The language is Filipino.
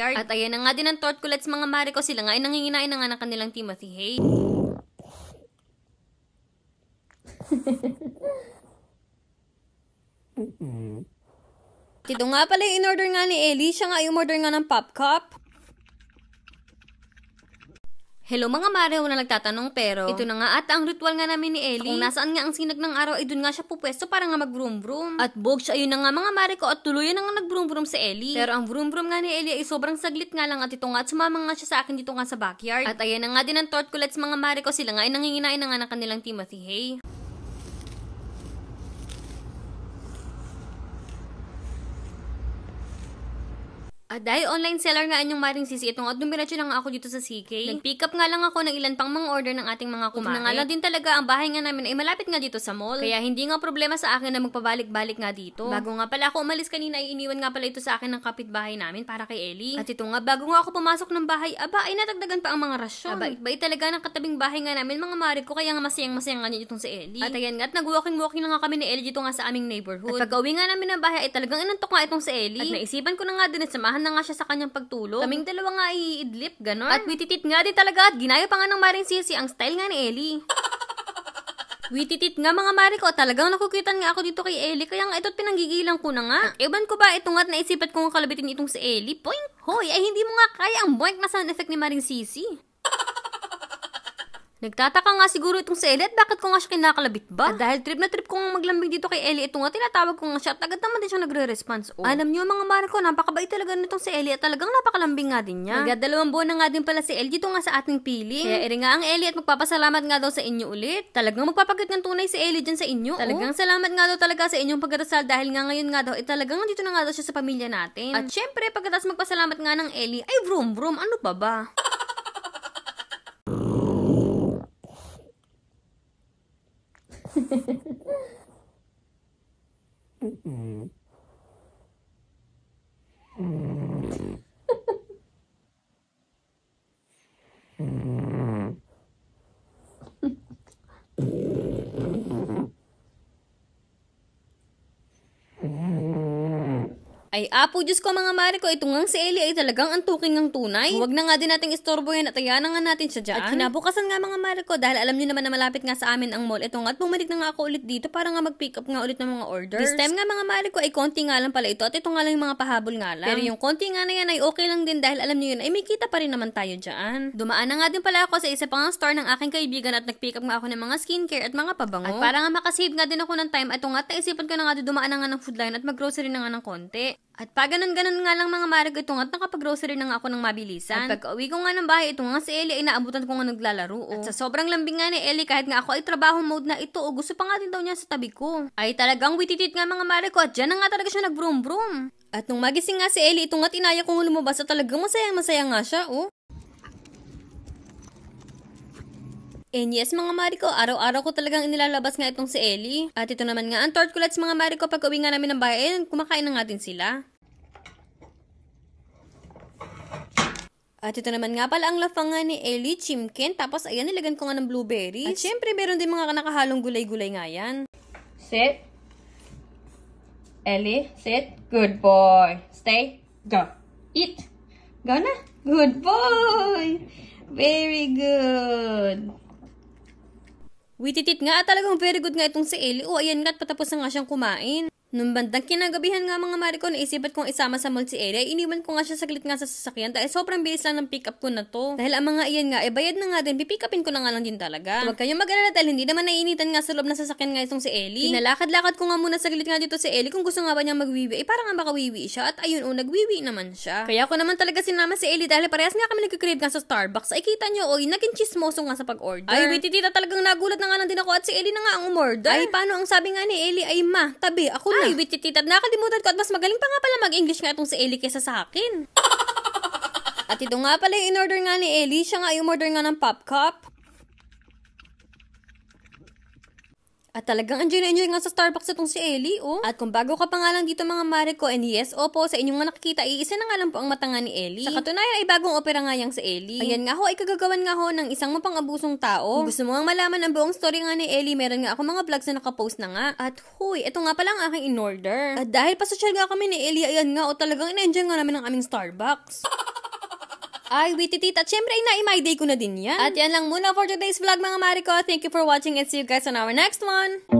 backyard. At ayan na nga din ang tortulets mga mare ko sila nga ay nanginginain na nga ng kanilang Timothy Hay. Ito nga pala yung in-order nga ni Ellie, siya nga yung order nga ng pop cup. Hello mga mare, na nagtatanong pero ito na nga at ang ritual nga namin ni Ellie. Kung nasaan nga ang sinag ng araw, ay doon nga siya pupwesto para nga mag-vroom-vroom. At bog siya, ayun na nga mga mareko at tuloy na nga nag-vroom-vroom si Ellie. Pero ang vroom-vroom nga ni Ellie ay sobrang saglit nga lang at ito nga at sumama nga siya sa akin dito nga sa backyard. At ayan na nga din ang tortulets mga mareko sila nga ay nanginginain na nga ng kanilang Timothy Hay. Aday, ah, online seller nga anyong maring sisi itong at dumiretso lang ako dito sa CK. Nag-pick up nga lang ako ng ilan pang mga order ng ating mga kumain. Buti nga din talaga ang bahay nga namin ay malapit nga dito sa mall. Kaya hindi nga problema sa akin na magpabalik-balik nga dito. Bago nga pala ako umalis kanina ay iniwan nga pala ito sa akin ng kapitbahay namin para kay Ellie. At ito nga bago nga ako pumasok ng bahay, aba ay natagdagan pa ang mga rasyon. Aba, bait talaga ng katabing bahay nga namin mga mari ko kaya nga masayang-masayang nga niya itong si Ellie. At ayan nga at nag-walking-walking na nga kami ni Ellie dito nga sa aming neighborhood. At pag nga namin ng bahay ay talagang inantok nga itong si Ellie. At naisipan ko na nga din at samahan na nga siya sa kanyang pagtulog. Kaming dalawa nga iidlip, ganon. At wititit nga din talaga at ginaya pa nga ng Maring Sisi ang style nga ni Ellie. Wititit nga mga mari ko, talagang nakukitan nga ako dito kay Ellie, kaya nga ito't pinanggigilan ko na nga. At ah. ewan ko ba ito nga't naisipat kong kalabitin itong si Ellie? Point! Hoy, ay hindi mo nga kaya ang boink na sound effect ni Maring Sisi. Nagtataka nga siguro itong si Elliot, bakit ko nga siya kinakalabit ba? At ah, dahil trip na trip ko maglambing dito kay Ellie, ito nga tinatawag ko nga siya at agad naman din siya nagre-response. Oh. Alam niyo mga ko, napakabait talaga nitong si Ellie at talagang napakalambing nga din niya. dalawang buwan na nga din pala si Ellie dito nga sa ating piling. Kaya eri nga ang Ellie at magpapasalamat nga daw sa inyo ulit. Talagang magpapakit ng tunay si Ellie dyan sa inyo. Oh. Talagang oh. salamat nga daw talaga sa inyong pagkatasal dahil nga ngayon nga daw, eh, talagang dito na nga daw siya sa pamilya natin. At syempre, pagkatas magpasalamat nga ng Ellie, ay vroom vroom, ano pa ba? mm -mm. Ay, apo Diyos ko mga mare ko, ito ngang si Ellie ay talagang antukin ng tunay. Huwag na nga din nating istorbo yan at ayan nga natin siya dyan. At kinabukasan nga mga mare ko, dahil alam niyo naman na malapit nga sa amin ang mall, ito nga at bumalik na nga ako ulit dito para nga mag-pick up nga ulit ng mga orders. This time nga mga mare ko ay konti nga lang pala ito at ito nga lang yung mga pahabol nga lang. Pero yung konti nga na yan ay okay lang din dahil alam niyo yun ay may kita pa rin naman tayo dyan. Dumaan na nga din pala ako sa isa pang store ng aking kaibigan at nag-pick up nga ako ng mga skincare at mga pabango. At para nga makasave nga din ako ng time, ito nga naisipan ko na nga dumaan na nga ng food line at mag-grocery na nga ng konti. At pa ganun-ganun nga lang mga marag ito nga at nakapag-grocery na nga ako ng mabilisan. At pagka-uwi ko nga ng bahay, ito nga si Ellie ay naabutan ko nga naglalaro. Oh. At sa sobrang lambing nga ni Ellie kahit nga ako ay trabaho mode na ito o oh, gusto pa nga din daw niya sa tabi ko. Ay talagang wititit nga mga marag ko oh, at dyan na nga talaga siya nag-vroom-vroom. At nung magising nga si Ellie, itong at tinaya kong lumabas at talagang masayang-masaya nga siya, oh. And yes mga Mariko, araw-araw ko talagang inilalabas nga itong si Ellie. At ito naman nga ang tortulats mga Mariko pag uwi nga namin ng bayan, kumakain na nga din sila. At ito naman nga pala ang lafangan ni Ellie Chimken. Tapos ayan, nilagan ko nga ng blueberries. At syempre, meron din mga nakahalong gulay-gulay nga yan. Sit. Ellie, sit. Good boy. Stay. Go. Eat. Go na. Good boy. Very good. Wititit nga talagang very good nga itong si Ellie. O oh, ayan nga patapos na nga siyang kumain. Nung bandang kinagabihan nga mga mari ko, naisipat kong isama sa multi si Elia, iniwan ko nga siya saglit nga sa sasakyan dahil sobrang bilis lang ng pick up ko na to. Dahil ang mga iyan nga, eh bayad na nga din, pipick upin ko na nga lang din talaga. Huwag so, kayong mag-alala dahil hindi naman nainitan nga sa loob ng sasakyan nga itong si Ellie. Pinalakad-lakad ko nga muna saglit nga dito si Ellie kung gusto nga ba niya magwiwi, eh para nga wiwi siya at ayun o, oh, nagwiwi naman siya. Kaya ako naman talaga sinama si Ellie dahil parehas nga kami nagkikrave nga sa Starbucks, ay kita niyo oy, naging chismoso nga sa pag-order. Ay, wait, tita talagang nagulat na nga lang din ako at si Ellie na nga ang umorder. Ay, paano ang sabi nga ni Ellie ay ma, tabi, ako ay, ano? wait, tita, nakalimutan ko at mas magaling pa nga pala mag-English nga itong si Ellie kesa sa akin. At ito nga pala yung in-order nga ni Ellie, siya nga yung order nga ng pop cup. At talagang enjoy na enjoy nga sa Starbucks itong si Ellie, oh. At kung bago ka pa nga lang dito mga mare ko, and yes, opo, sa inyong nga nakikita, iisa na nga lang po ang mata ni Ellie. Sa katunayan ay bagong opera nga yang si Ellie. Ayan nga ho, ay kagagawan nga ho ng isang mapangabusong tao. Kung gusto mo nga malaman ang buong story nga ni Ellie, meron nga ako mga vlogs na nakapost na nga. At huy, ito nga pala ang aking in-order. At dahil pasosyal nga kami ni Ellie, ayan nga, o oh, talagang in-enjoy nga namin ng aming Starbucks. Ay, witty tita. Siyempre, ina-my day ko na din yan. At yan lang muna for today's vlog mga Mariko. Thank you for watching and see you guys on our next one.